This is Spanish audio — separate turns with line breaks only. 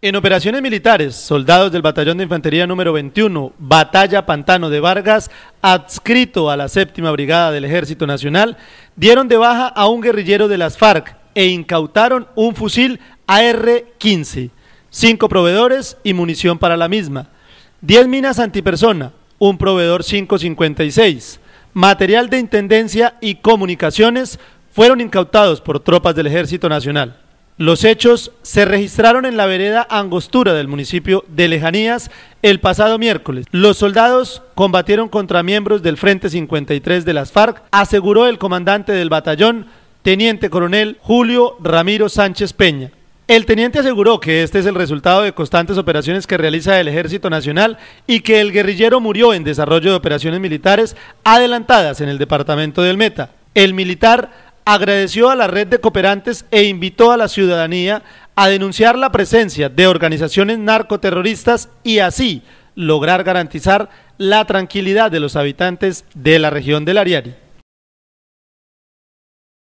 En operaciones militares, soldados del Batallón de Infantería número 21, Batalla Pantano de Vargas, adscrito a la séptima brigada del Ejército Nacional, dieron de baja a un guerrillero de las FARC e incautaron un fusil AR-15, cinco proveedores y munición para la misma, diez minas antipersona, un proveedor 556, material de intendencia y comunicaciones fueron incautados por tropas del Ejército Nacional. Los hechos se registraron en la vereda Angostura del municipio de Lejanías el pasado miércoles. Los soldados combatieron contra miembros del Frente 53 de las FARC, aseguró el comandante del batallón, teniente coronel Julio Ramiro Sánchez Peña. El teniente aseguró que este es el resultado de constantes operaciones que realiza el Ejército Nacional y que el guerrillero murió en desarrollo de operaciones militares adelantadas en el departamento del Meta. El militar agradeció a la red de cooperantes e invitó a la ciudadanía a denunciar la presencia de organizaciones narcoterroristas y así lograr garantizar la tranquilidad de los habitantes de la región del Ariari.